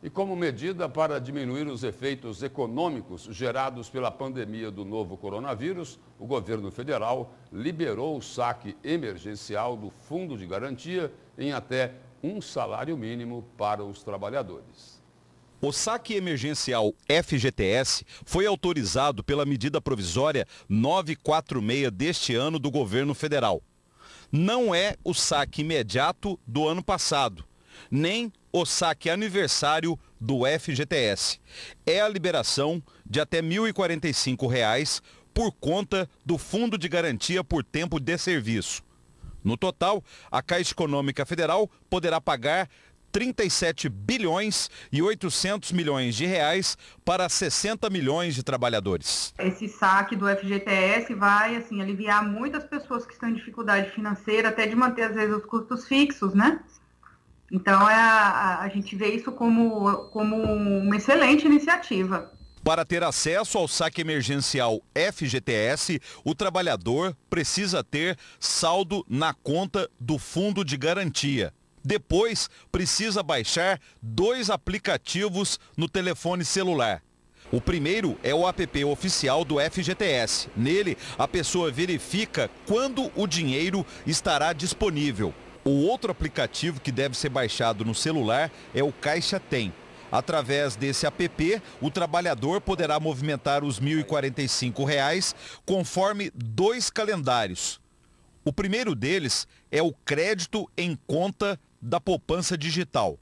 E como medida para diminuir os efeitos econômicos gerados pela pandemia do novo coronavírus, o governo federal liberou o saque emergencial do Fundo de Garantia em até um salário mínimo para os trabalhadores. O saque emergencial FGTS foi autorizado pela medida provisória 946 deste ano do governo federal. Não é o saque imediato do ano passado, nem o saque aniversário do FGTS. É a liberação de até R$ 1.045 reais por conta do Fundo de Garantia por Tempo de Serviço. No total, a Caixa Econômica Federal poderá pagar 37 bilhões e 800 milhões de reais para 60 milhões de trabalhadores. Esse saque do FGTS vai assim aliviar muitas pessoas que estão em dificuldade financeira, até de manter às vezes os custos fixos, né? Então, é, a, a gente vê isso como, como uma excelente iniciativa. Para ter acesso ao saque emergencial FGTS, o trabalhador precisa ter saldo na conta do Fundo de Garantia. Depois, precisa baixar dois aplicativos no telefone celular. O primeiro é o app oficial do FGTS. Nele, a pessoa verifica quando o dinheiro estará disponível. O outro aplicativo que deve ser baixado no celular é o Caixa Tem. Através desse app, o trabalhador poderá movimentar os R$ 1.045 conforme dois calendários. O primeiro deles é o crédito em conta da poupança digital.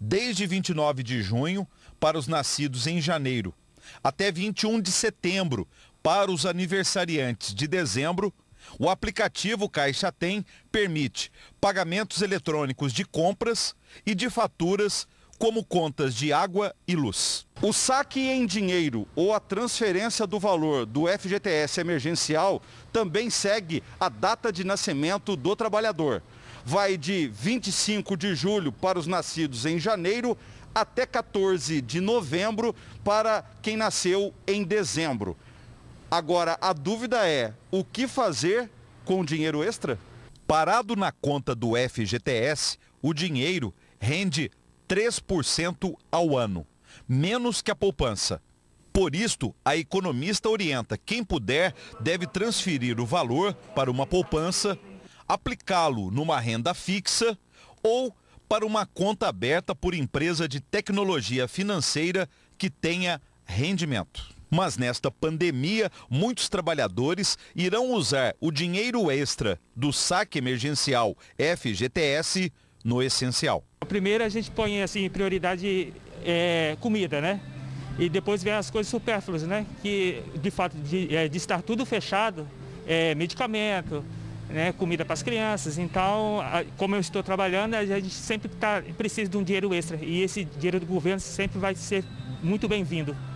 Desde 29 de junho para os nascidos em janeiro, até 21 de setembro para os aniversariantes de dezembro o aplicativo Caixa Tem permite pagamentos eletrônicos de compras e de faturas, como contas de água e luz. O saque em dinheiro ou a transferência do valor do FGTS emergencial também segue a data de nascimento do trabalhador. Vai de 25 de julho para os nascidos em janeiro até 14 de novembro para quem nasceu em dezembro. Agora, a dúvida é: o que fazer com o dinheiro extra? Parado na conta do FGTS, o dinheiro rende 3% ao ano, menos que a poupança. Por isto, a economista orienta quem puder deve transferir o valor para uma poupança, aplicá-lo numa renda fixa ou para uma conta aberta por empresa de tecnologia financeira que tenha rendimento. Mas nesta pandemia, muitos trabalhadores irão usar o dinheiro extra do saque emergencial FGTS no essencial. Primeiro a gente põe assim prioridade é, comida, né? E depois vem as coisas supérfluas, né? Que de fato de, é, de estar tudo fechado, é, medicamento, né, comida para as crianças. Então, como eu estou trabalhando, a gente sempre tá, precisa de um dinheiro extra. E esse dinheiro do governo sempre vai ser muito bem-vindo.